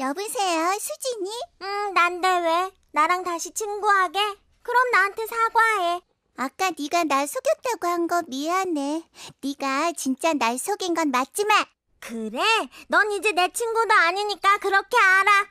여보세요, 수진이? 응, 난데 왜? 나랑 다시 친구하게? 그럼 나한테 사과해. 아까 네가 날 속였다고 한 거 미안해. 네가 진짜 날 속인 건 맞지만. 그래? 넌 이제 내 친구도 아니니까 그렇게 알아.